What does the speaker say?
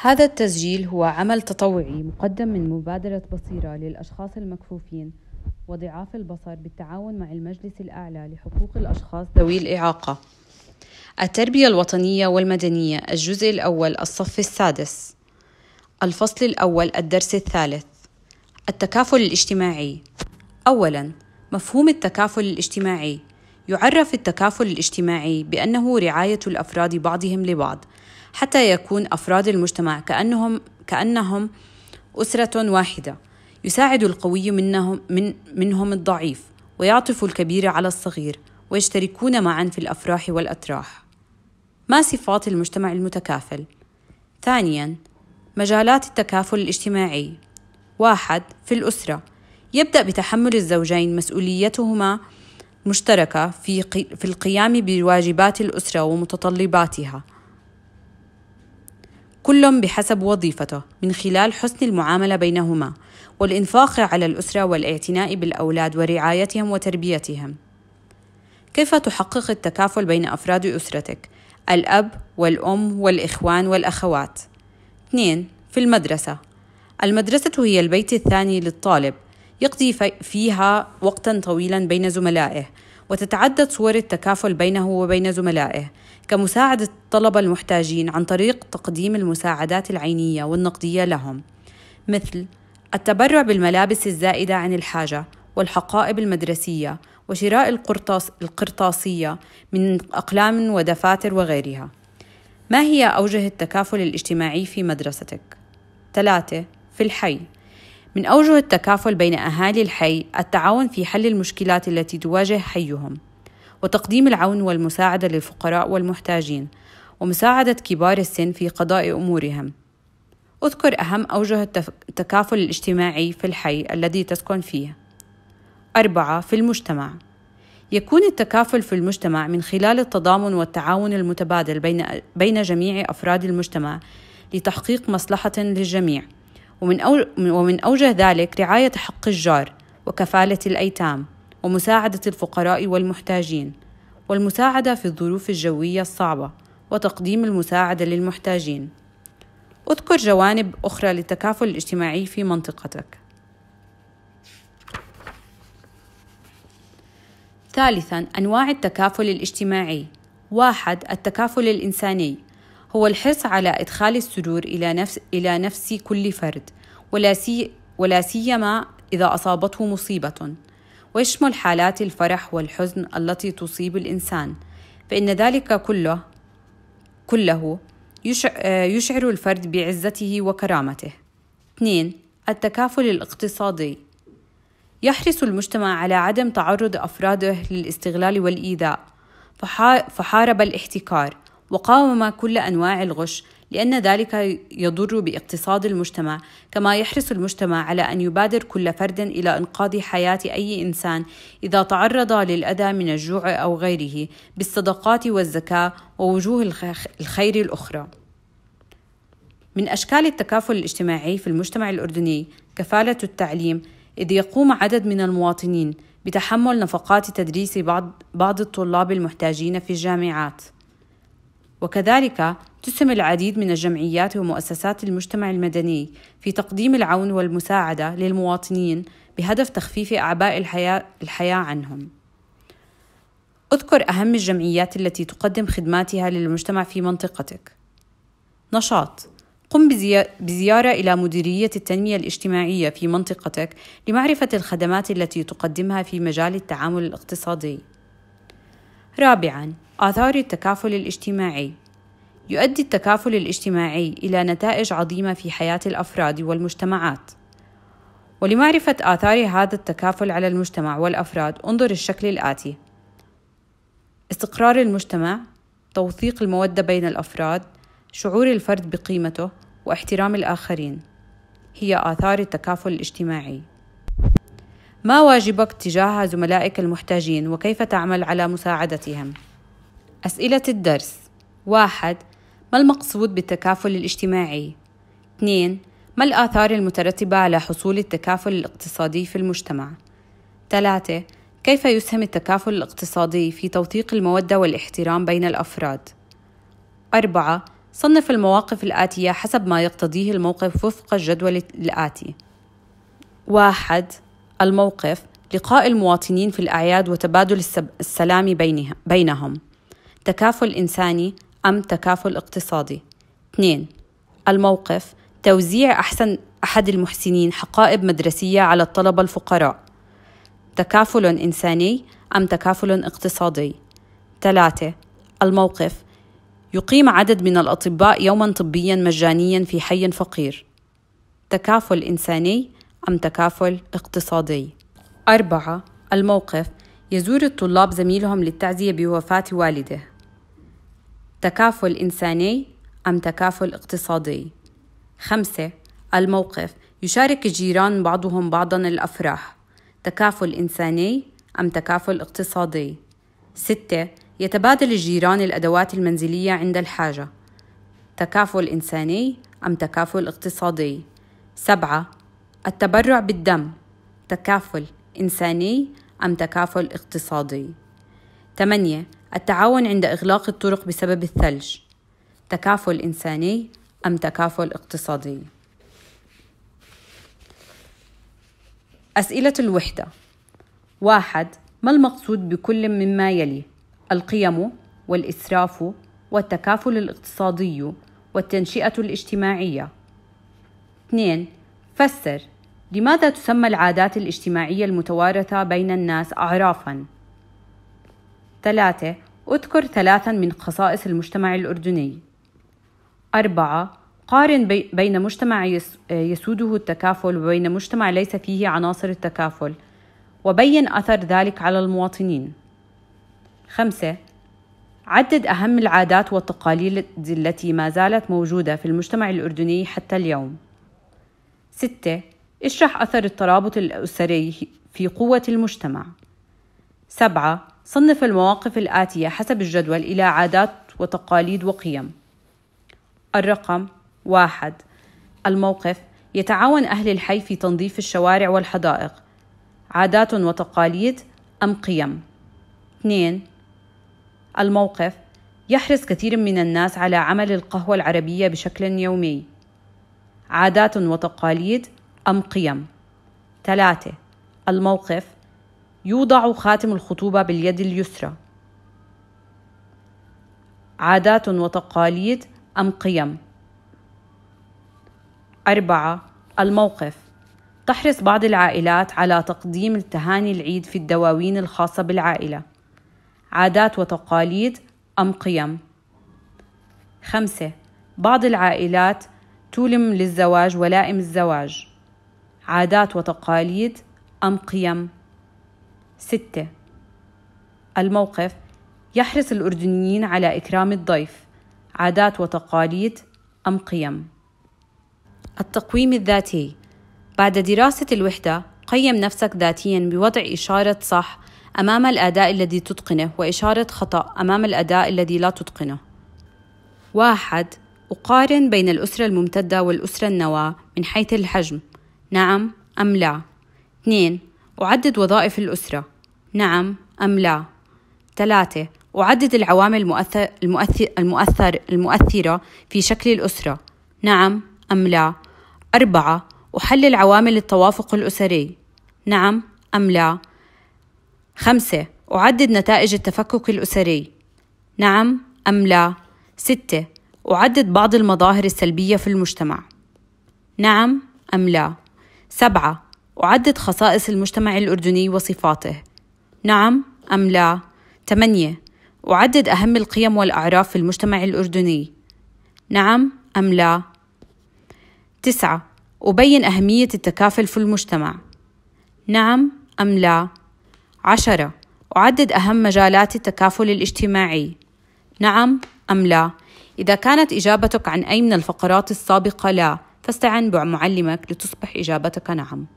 هذا التسجيل هو عمل تطوعي مقدم من مبادرة بصيرة للأشخاص المكفوفين وضعاف البصر بالتعاون مع المجلس الأعلى لحقوق الأشخاص ذوي الإعاقة. التربية الوطنية والمدنية الجزء الأول الصف السادس. الفصل الأول الدرس الثالث. التكافل الاجتماعي. أولاً مفهوم التكافل الاجتماعي يعرف التكافل الاجتماعي بأنه رعاية الأفراد بعضهم لبعض حتى يكون أفراد المجتمع كأنهم كأنهم أسرة واحدة يساعد القوي منهم, من منهم الضعيف ويعطف الكبير على الصغير ويشتركون معا في الأفراح والأتراح ما صفات المجتمع المتكافل؟ ثانياً مجالات التكافل الاجتماعي واحد في الأسرة يبدأ بتحمل الزوجين مسؤوليتهما مشتركة في, في القيام بواجبات الأسرة ومتطلباتها كل بحسب وظيفته من خلال حسن المعامله بينهما والانفاق على الاسره والاعتناء بالاولاد ورعايتهم وتربيتهم كيف تحقق التكافل بين افراد اسرتك الاب والام والاخوان والاخوات 2 في المدرسه المدرسه هي البيت الثاني للطالب يقضي فيها وقتا طويلا بين زملائه وتتعدد صور التكافل بينه وبين زملائه كمساعدة الطلبة المحتاجين عن طريق تقديم المساعدات العينية والنقدية لهم مثل التبرع بالملابس الزائدة عن الحاجة والحقائب المدرسية وشراء القرطاس القرطاسية من أقلام ودفاتر وغيرها ما هي أوجه التكافل الاجتماعي في مدرستك؟ 3. في الحي من أوجه التكافل بين أهالي الحي التعاون في حل المشكلات التي تواجه حيهم وتقديم العون والمساعدة للفقراء والمحتاجين ومساعدة كبار السن في قضاء أمورهم أذكر أهم أوجه التكافل الاجتماعي في الحي الذي تسكن فيه أربعة في المجتمع يكون التكافل في المجتمع من خلال التضامن والتعاون المتبادل بين, بين جميع أفراد المجتمع لتحقيق مصلحة للجميع ومن, ومن أوجه ذلك رعاية حق الجار وكفالة الأيتام ومساعدة الفقراء والمحتاجين والمساعدة في الظروف الجوية الصعبة وتقديم المساعدة للمحتاجين اذكر جوانب أخرى للتكافل الاجتماعي في منطقتك ثالثا أنواع التكافل الاجتماعي واحد التكافل الإنساني هو الحرص على إدخال السرور إلى نفس, إلى نفس كل فرد ولا, سي ولا سيما إذا أصابته مصيبة ويشمل حالات الفرح والحزن التي تصيب الإنسان فإن ذلك كله كله يشعر الفرد بعزته وكرامته 2 التكافل الاقتصادي يحرص المجتمع على عدم تعرض أفراده للاستغلال والإيذاء فحارب الاحتكار وقاوم كل أنواع الغش لأن ذلك يضر باقتصاد المجتمع كما يحرص المجتمع على أن يبادر كل فرد إلى إنقاذ حياة أي إنسان إذا تعرض للأذى من الجوع أو غيره بالصدقات والزكاة ووجوه الخير الأخرى من أشكال التكافل الاجتماعي في المجتمع الأردني كفالة التعليم إذ يقوم عدد من المواطنين بتحمل نفقات تدريس بعض بعض الطلاب المحتاجين في الجامعات وكذلك تسهم العديد من الجمعيات ومؤسسات المجتمع المدني في تقديم العون والمساعدة للمواطنين بهدف تخفيف أعباء الحياة, الحياة عنهم. اذكر أهم الجمعيات التي تقدم خدماتها للمجتمع في منطقتك. نشاط قم بزيارة إلى مديرية التنمية الاجتماعية في منطقتك لمعرفة الخدمات التي تقدمها في مجال التعامل الاقتصادي. رابعاً، آثار التكافل الاجتماعي يؤدي التكافل الاجتماعي إلى نتائج عظيمة في حياة الأفراد والمجتمعات. ولمعرفة آثار هذا التكافل على المجتمع والأفراد، انظر الشكل الآتي: استقرار المجتمع، توثيق المودة بين الأفراد، شعور الفرد بقيمته، واحترام الآخرين. هي آثار التكافل الاجتماعي. ما واجبك تجاه زملائك المحتاجين وكيف تعمل على مساعدتهم؟ أسئلة الدرس واحد ما المقصود بالتكافل الاجتماعي؟ 2. ما الآثار المترتبة على حصول التكافل الاقتصادي في المجتمع؟ 3. كيف يسهم التكافل الاقتصادي في توثيق المودة والاحترام بين الأفراد؟ 4. صنف المواقف الآتية حسب ما يقتضيه الموقف وفق الجدول الآتي. واحد الموقف لقاء المواطنين في الأعياد وتبادل السلام بينهم. تكافل إنساني أم تكافل اقتصادي 2 الموقف توزيع أحسن أحد المحسنين حقائب مدرسية على الطلبة الفقراء تكافل إنساني أم تكافل اقتصادي 3 الموقف يقيم عدد من الأطباء يوما طبيا مجانيا في حي فقير تكافل إنساني أم تكافل اقتصادي أربعة الموقف يزور الطلاب زميلهم للتعزية بوفاة والده تكافل إنساني أم تكافل اقتصادي؟ خمسة الموقف يشارك الجيران بعضهم بعضا الأفراح تكافل إنساني أم تكافل اقتصادي؟ ستة يتبادل الجيران الأدوات المنزلية عند الحاجة تكافل إنساني أم تكافل اقتصادي؟ سبعة التبرع بالدم تكافل إنساني أم تكافل اقتصادي؟ 8 التعاون عند إغلاق الطرق بسبب الثلج تكافل إنساني أم تكافل اقتصادي أسئلة الوحدة واحد ما المقصود بكل مما يلي القيم والإسراف والتكافل الاقتصادي والتنشئة الاجتماعية 2 فسر لماذا تسمى العادات الاجتماعية المتوارثة بين الناس أعرافاً ثلاثة اذكر ثلاثا من خصائص المجتمع الأردني أربعة قارن بين مجتمع يسوده التكافل وبين مجتمع ليس فيه عناصر التكافل وبين أثر ذلك على المواطنين خمسة عدد أهم العادات والتقاليد التي ما زالت موجودة في المجتمع الأردني حتى اليوم ستة اشرح أثر الترابط الأسري في قوة المجتمع سبعة صنف المواقف الآتية حسب الجدول إلى عادات وتقاليد وقيم الرقم واحد الموقف يتعاون أهل الحي في تنظيف الشوارع والحدائق عادات وتقاليد أم قيم 2 الموقف يحرص كثير من الناس على عمل القهوة العربية بشكل يومي عادات وتقاليد أم قيم 3 الموقف يوضع خاتم الخطوبة باليد اليسرى عادات وتقاليد أم قيم أربعة الموقف تحرص بعض العائلات على تقديم التهاني العيد في الدواوين الخاصة بالعائلة عادات وتقاليد أم قيم خمسة بعض العائلات تولم للزواج ولائم الزواج عادات وتقاليد أم قيم ستة الموقف يحرص الأردنيين على إكرام الضيف عادات وتقاليد أم قيم التقويم الذاتي بعد دراسة الوحدة قيم نفسك ذاتيا بوضع إشارة صح أمام الأداء الذي تتقنه وإشارة خطأ أمام الأداء الذي لا تتقنه واحد أقارن بين الأسرة الممتدة والأسرة النواة من حيث الحجم نعم أم لا 2 أعدد وظائف الأسرة نعم أم لا ثلاثة أعدد العوامل المؤثر المؤثر المؤثر المؤثرة في شكل الأسرة نعم أم لا أربعة أحلل عوامل التوافق الأسري نعم أم لا خمسة أعدد نتائج التفكك الأسري نعم أم لا ستة أعدد بعض المظاهر السلبية في المجتمع نعم أم لا سبعة أعدد خصائص المجتمع الأردني وصفاته نعم أم لا؟ 8 أعدد أهم القيم والأعراف في المجتمع الأردني نعم أم لا؟ 9 أبين أهمية التكافل في المجتمع نعم أم لا؟ 10 أعدد أهم مجالات التكافل الاجتماعي نعم أم لا؟ إذا كانت إجابتك عن أي من الفقرات السابقة لا فاستعن بمعلمك لتصبح إجابتك نعم